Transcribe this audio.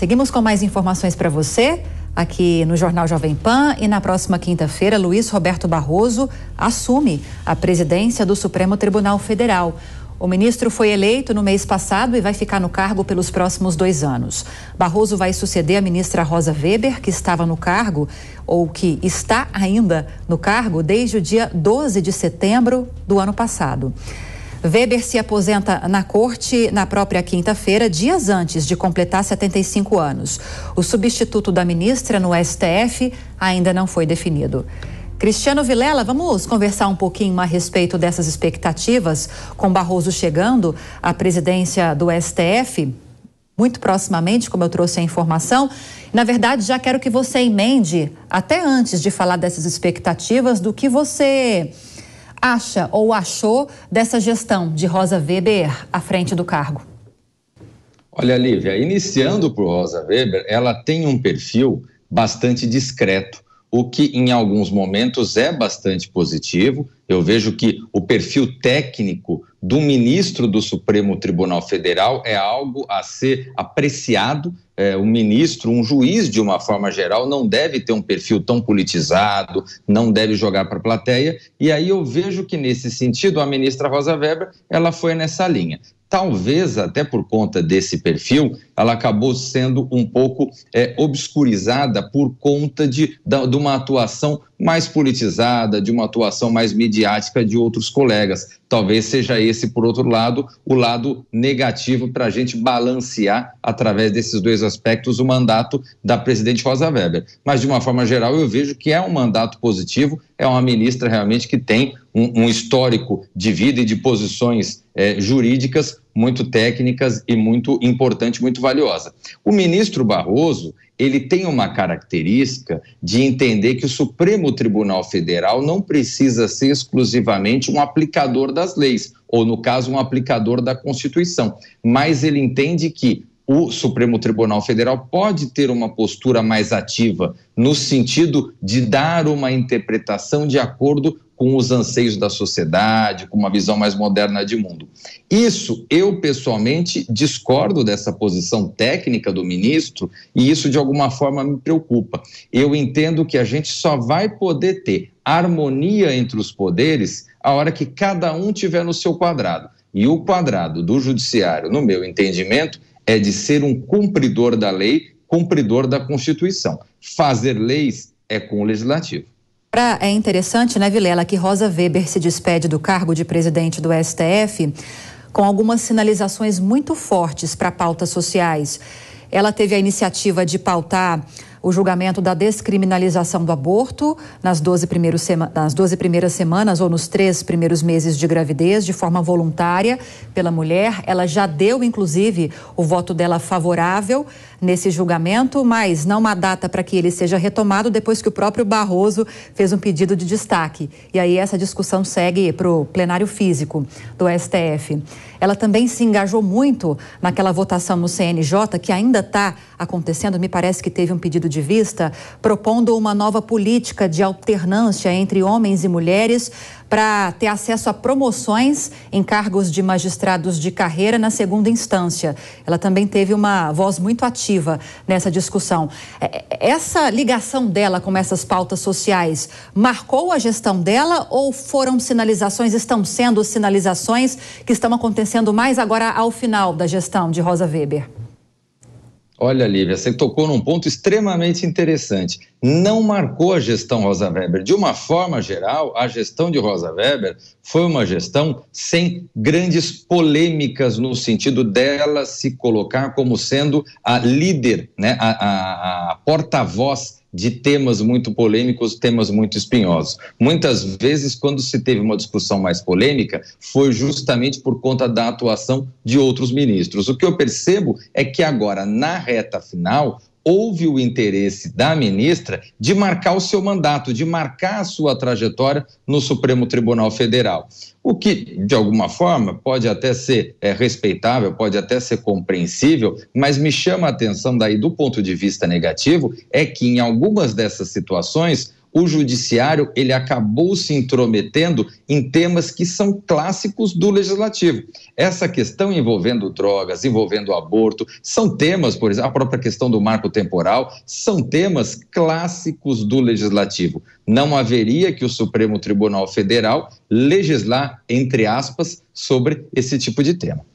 Seguimos com mais informações para você aqui no Jornal Jovem Pan e na próxima quinta-feira, Luiz Roberto Barroso assume a presidência do Supremo Tribunal Federal. O ministro foi eleito no mês passado e vai ficar no cargo pelos próximos dois anos. Barroso vai suceder a ministra Rosa Weber, que estava no cargo, ou que está ainda no cargo, desde o dia 12 de setembro do ano passado. Weber se aposenta na corte na própria quinta-feira, dias antes de completar 75 anos. O substituto da ministra no STF ainda não foi definido. Cristiano Vilela, vamos conversar um pouquinho a respeito dessas expectativas com Barroso chegando à presidência do STF muito proximamente, como eu trouxe a informação. Na verdade, já quero que você emende, até antes de falar dessas expectativas, do que você acha ou achou dessa gestão de Rosa Weber à frente do cargo? Olha, Lívia, iniciando por Rosa Weber, ela tem um perfil bastante discreto, o que em alguns momentos é bastante positivo. Eu vejo que o perfil técnico do ministro do Supremo Tribunal Federal é algo a ser apreciado é, um ministro, um juiz, de uma forma geral, não deve ter um perfil tão politizado, não deve jogar para a plateia. E aí eu vejo que, nesse sentido, a ministra Rosa Weber ela foi nessa linha talvez até por conta desse perfil, ela acabou sendo um pouco é, obscurizada por conta de, de uma atuação mais politizada, de uma atuação mais midiática de outros colegas. Talvez seja esse, por outro lado, o lado negativo para a gente balancear, através desses dois aspectos, o mandato da presidente Rosa Weber. Mas, de uma forma geral, eu vejo que é um mandato positivo, é uma ministra realmente que tem um, um histórico de vida e de posições é, jurídicas muito técnicas e muito importante, muito valiosa. O ministro Barroso, ele tem uma característica de entender que o Supremo Tribunal Federal não precisa ser exclusivamente um aplicador das leis, ou no caso, um aplicador da Constituição, mas ele entende que o Supremo Tribunal Federal pode ter uma postura mais ativa no sentido de dar uma interpretação de acordo com os anseios da sociedade, com uma visão mais moderna de mundo. Isso eu pessoalmente discordo dessa posição técnica do ministro e isso de alguma forma me preocupa. Eu entendo que a gente só vai poder ter harmonia entre os poderes a hora que cada um tiver no seu quadrado. E o quadrado do judiciário, no meu entendimento, é de ser um cumpridor da lei, cumpridor da Constituição. Fazer leis é com o legislativo. Pra, é interessante, né, Vilela, que Rosa Weber se despede do cargo de presidente do STF com algumas sinalizações muito fortes para pautas sociais. Ela teve a iniciativa de pautar o julgamento da descriminalização do aborto nas 12, nas 12 primeiras semanas ou nos três primeiros meses de gravidez, de forma voluntária pela mulher. Ela já deu, inclusive, o voto dela favorável nesse julgamento, mas não há data para que ele seja retomado depois que o próprio Barroso fez um pedido de destaque. E aí essa discussão segue para o plenário físico do STF. Ela também se engajou muito naquela votação no CNJ, que ainda está acontecendo, me parece que teve um pedido de vista, propondo uma nova política de alternância entre homens e mulheres para ter acesso a promoções em cargos de magistrados de carreira na segunda instância. Ela também teve uma voz muito ativa nessa discussão. É, essa ligação dela com essas pautas sociais marcou a gestão dela ou foram sinalizações, estão sendo sinalizações que estão acontecendo mais agora ao final da gestão de Rosa Weber? Olha, Lívia, você tocou num ponto extremamente interessante. Não marcou a gestão Rosa Weber. De uma forma geral, a gestão de Rosa Weber foi uma gestão sem grandes polêmicas no sentido dela se colocar como sendo a líder, né, a, a, a porta-voz de temas muito polêmicos, temas muito espinhosos. Muitas vezes, quando se teve uma discussão mais polêmica, foi justamente por conta da atuação de outros ministros. O que eu percebo é que agora, na reta final, houve o interesse da ministra de marcar o seu mandato, de marcar a sua trajetória no Supremo Tribunal Federal. O que, de alguma forma, pode até ser é, respeitável, pode até ser compreensível, mas me chama a atenção daí do ponto de vista negativo é que em algumas dessas situações o judiciário ele acabou se intrometendo em temas que são clássicos do legislativo. Essa questão envolvendo drogas, envolvendo aborto, são temas, por exemplo, a própria questão do marco temporal, são temas clássicos do legislativo. Não haveria que o Supremo Tribunal Federal legislar, entre aspas, sobre esse tipo de tema.